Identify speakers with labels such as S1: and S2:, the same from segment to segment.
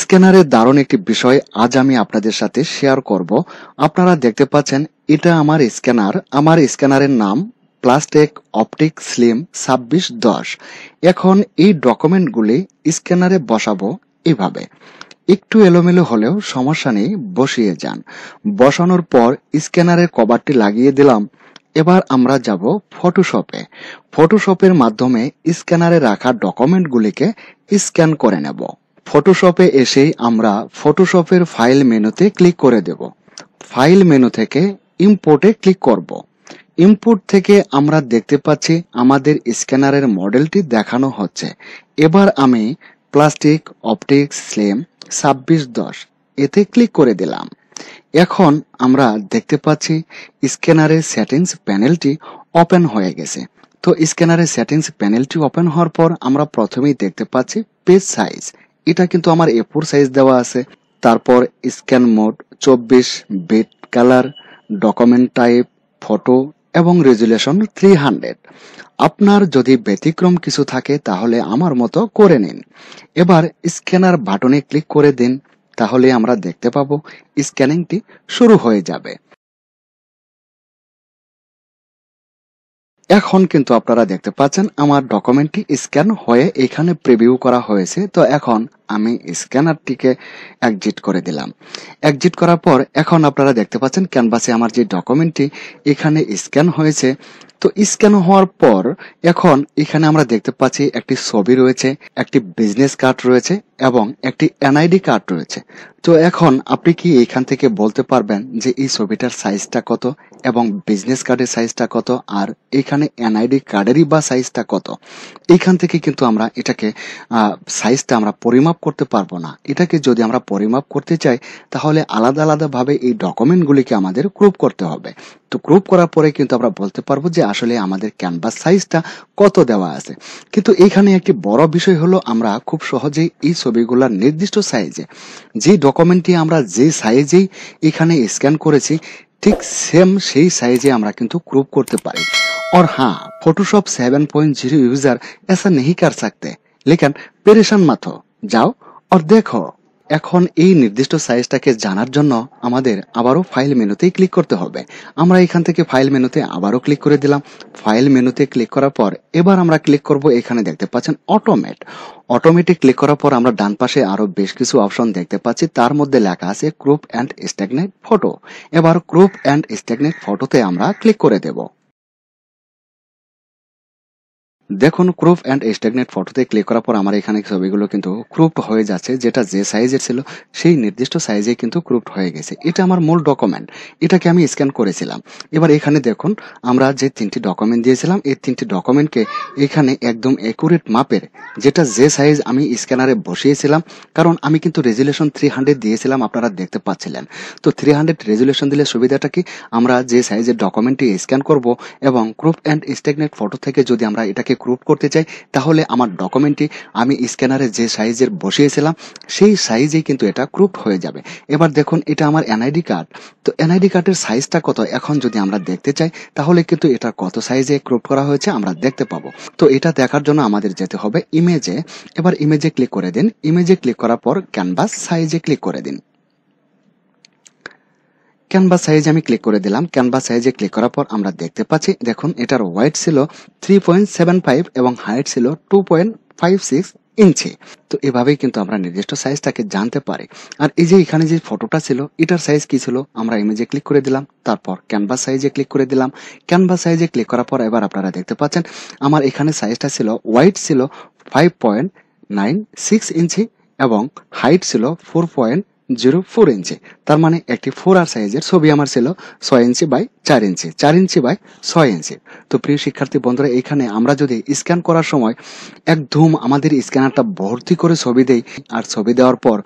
S1: স্ক্যানারের দারুণ একটি বিষয় আজ আমি আপনাদের সাথে শেয়ার করব আপনারা দেখতে পাচ্ছেন এটা আমার স্ক্যানার আমার স্ক্যানারের নাম প্লাস্টেক অপটিক স্লিম ছাব্বিশ দশ এখন এই ডকুমেন্টগুলি স্ক্যানারে বসাবো এভাবে একটু এলোমেলো হলেও সমস্যা নেই বসিয়ে যান বসানোর পর স্ক্যানারের কভারটি লাগিয়ে দিলাম এবার আমরা যাব ফটোশপে ফটোশপের মাধ্যমে স্ক্যানারে রাখা ডকুমেন্টগুলিকে স্ক্যান করে নেব ফটোশপে এসেই আমরা ফটোশপের ফাইল মেনুতে ক্লিক করে দেব ফাইল মেনু থেকে ইম্পোর্টে ক্লিক করব ইম্পোর্ট থেকে আমরা দেখতে পাচ্ছি আমাদের স্ক্যানারের মডেলটি দেখানো হচ্ছে এবার আমি প্লাস্টিক অপটিক্স স্লেম ছাব্বিশ দশ এতে ক্লিক করে দিলাম এখন আমরা দেখতে পাচ্ছি স্ক্যানারের সেটিংস প্যানেলটি ওপেন হয়ে গেছে তো স্ক্যানারের সেটিংস প্যানেলটি ওপেন হওয়ার পর আমরা প্রথমেই দেখতে পাচ্ছি পেজ সাইজ এটা কিন্তু আমার এ ফোর সাইজ দেওয়া আছে তারপর স্ক্যান মোড চব্বিশ bit colour document type photo এবং রেজুলেশন থ্রি হান্ড্রেড আপনার যদি ব্যতিক্রম কিছু থাকে তাহলে আমার মতো করে নিন এবার স্ক্যানার বাটনে ক্লিক করে দিন তাহলে আমরা দেখতে পাব স্ক্যানিংটি শুরু হয়ে যাবে এখন কিন্তু আপনারা দেখতে পাচ্ছেন আমার ডকুমেন্টটি স্ক্যান হয়ে এখানে প্রিভিউ করা হয়েছে তো এখন আমি স্ক্যানারটিকে এক্সিট করে দিলাম এক্সিট করার পর এখন আপনারা দেখতে পাচ্ছেন ক্যানভাসে আমার যে ডকুমেন্টটি এখানে স্ক্যান হয়েছে তো স্ক্যান হওয়ার পর এখন এখানে আমরা দেখতে পাচ্ছি একটি ছবি রয়েছে একটি বিজনেস কার্ড রয়েছে এবং একটি এনআইডি কার্ড রয়েছে তো এখন আপনি কি এখান থেকে বলতে পারবেন যে এই ছবিটার সাইজটা কত এবং বিজনেস কার্ডের সাইজটা কত আর এখানে এনআইডি কার্ডেরই বা সাইজটা কত এইখান থেকে কিন্তু আমরা এটাকে সাইজটা আমরা পরিমাপ করতে পারবো না এটাকে যদি আমরা পরিমাপ করতে চাই তাহলে আলাদা আলাদাভাবে এই ডকুমেন্টগুলিকে আমাদের গ্রুপ করতে হবে তো গ্রুপ করার পরে কিন্তু আমরা বলতে পারবো যে আসলে আমাদের ক্যানভাস সাইজটা কত দেওয়া আছে কিন্তু এখানে একটি বড় বিষয় হলো আমরা খুব সহজেই এই ছবিগুলোর নির্দিষ্ট সাইজে যে ডকুমেন্টটি আমরা যে সাইজেই এখানে স্ক্যান করেছি ঠিক সেম সেই সাইজে আমরা কিন্তু ক্রুপ করতে পারি আর হ্যাঁ ফটোশপ 7.0 यूजर ऐसा नहीं कर सकते लेकिन परेशान मत हो जाओ और देखो এখন এই নির্দিষ্ট সাইজটাকে জানার জন্য আমাদের আবারও ফাইল মেনুতেই ক্লিক করতে হবে আমরা এখান থেকে ফাইল মেনুতে আবারও ক্লিক করে দিলাম ফাইল মেনুতে ক্লিক করার পর এবার আমরা ক্লিক করব এখানে দেখতে পাচ্ছেন অটোমেট অটোমেটিক ক্লিক করার পর আমরা ডান পাশে আরও বেশ কিছু অপশন দেখতে পাচ্ছি তার মধ্যে লেখা আছে ক্রুপ অ্যান্ড স্ট্যাগনেট ফটো এবার ক্রুপ অ্যান্ড স্ট্যাগনেট ফটোতে আমরা ক্লিক করে দেবো দেখুন ক্রুপ অ্যান্ড স্ট্যাগনেট ফটোতে ক্লিক করার পর আমার এখানে ছবিগুলো কিন্তু ক্রুপড হয়ে যাচ্ছে যেটা যে সাইজের ছিল সেই নির্দিষ্ট সাইজে কিন্তু ক্রুপড হয়ে গেছে এটা আমার মূল ডকুমেন্ট এটাকে আমি স্ক্যান করেছিলাম এবার এখানে দেখুন আমরা যে তিনটি ডকুমেন্ট দিয়েছিলাম এই তিনটি ডকুমেন্টকে এখানে একদম অ্যাকুরেট মাপের যেটা যে সাইজ আমি স্ক্যানারে বসিয়েছিলাম কারণ আমি কিন্তু রেজুলেশন থ্রি হান্ড্রেড দিয়েছিলাম আপনারা দেখতে পাচ্ছিলেন তো থ্রি হান্ড্রেড রেজুলেশন দিলে সুবিধাটা কি আমরা যে সাইজের ডকুমেন্টটি স্ক্যান করব এবং ক্রুপ অ্যান্ড স্ট্যাগনেট ফটো থেকে যদি আমরা এটাকে সেটাকে ক্রুপ করতে চাই তাহলে আমার ডকুমেন্টটি আমি স্ক্যানারে যে সাইজের বসিয়েছিলাম সেই সাইজেই কিন্তু এটা ক্রুপ হয়ে যাবে এবার দেখুন এটা আমার এনআইডি কার্ড তো এনআইডি কার্ডের সাইজটা কত এখন যদি আমরা দেখতে চাই তাহলে কিন্তু এটা কত সাইজে ক্রুপ করা হয়েছে আমরা দেখতে পাবো তো এটা দেখার জন্য আমাদের যেতে হবে ইমেজে এবার ইমেজে ক্লিক করে দিন ইমেজে ক্লিক করার পর ক্যানভাস সাইজে ক্লিক করে দিন ক্যানভাস সাইজ আমি ক্লিক করে দিলাম ক্যানভাস সাইজে ক্লিক করার পর আমরা দেখতে পাচ্ছি দেখুন এটার ওয়াইট ছিল থ্রি পয়েন্ট সেভেন ফাইভ এবং হাইট ছিল two point five six inch তো এভাবেই কিন্তু আমরা নির্দিষ্ট সাইজটাকে জানতে পারি আর এই যে এখানে যে ফটোটা ছিল এটার সাইজ কি ছিল আমরা ইমেজে ক্লিক করে দিলাম তারপর ক্যানভাস সাইজে ক্লিক করে দিলাম ক্যানভাস সাইজে ক্লিক করার পর এবার আপনারা দেখতে পাচ্ছেন আমার এখানে সাইজটা ছিল ওয়াইট ছিল five point nine six inch এবং হাইট ছিল four point zero four inch তার মানে একটি ফোর আর সাইজের ছবি আমার ছিল ছয় ইঞ্চি বাই চার ইঞ্চি চার ইঞ্চি বাই ছয় ইঞ্চি তো প্রিয় শিক্ষার্থী বন্ধুরা এখানে আমরা যদি স্ক্যান করার সময় এক ধুম আমাদের স্ক্যানারটা ভর্তি করে ছবি দেই আর ছবি দেওয়ার পর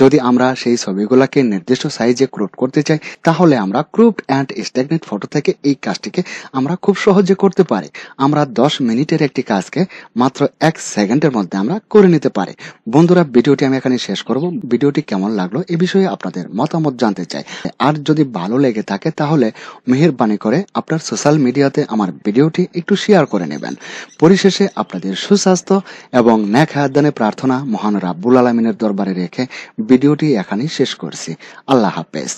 S1: যদি আমরা সেই ছবিগুলোকে নির্দিষ্ট সাইজে ক্রুপ করতে চাই তাহলে আমরা ক্রুপ অ্যান্ড স্ট্যাগনেট ফটো থেকে এই কাজটিকে আমরা খুব সহজে করতে পারি আমরা দশ মিনিটের একটি কাজকে মাত্র এক সেকেন্ডের মধ্যে আমরা করে নিতে পারি বন্ধুরা ভিডিওটি আমি এখানে শেষ করব ভিডিওটি কেমন লাগলো এ বিষয়ে আপনাদের মতামত জানতে চাই আর যদি ভালো লেগে থাকে তাহলে মেহের মেহরবানি করে আপনার সোশ্যাল মিডিয়াতে আমার ভিডিওটি একটু শেয়ার করে নেবেন পরিশেষে আপনাদের সুস্বাস্থ্য এবং ন্যাক হায়াদানে প্রার্থনা মহান রাব্বুল আলমিনের দরবারে রেখে ভিডিওটি এখানেই শেষ করছি আল্লাহ হাফেজ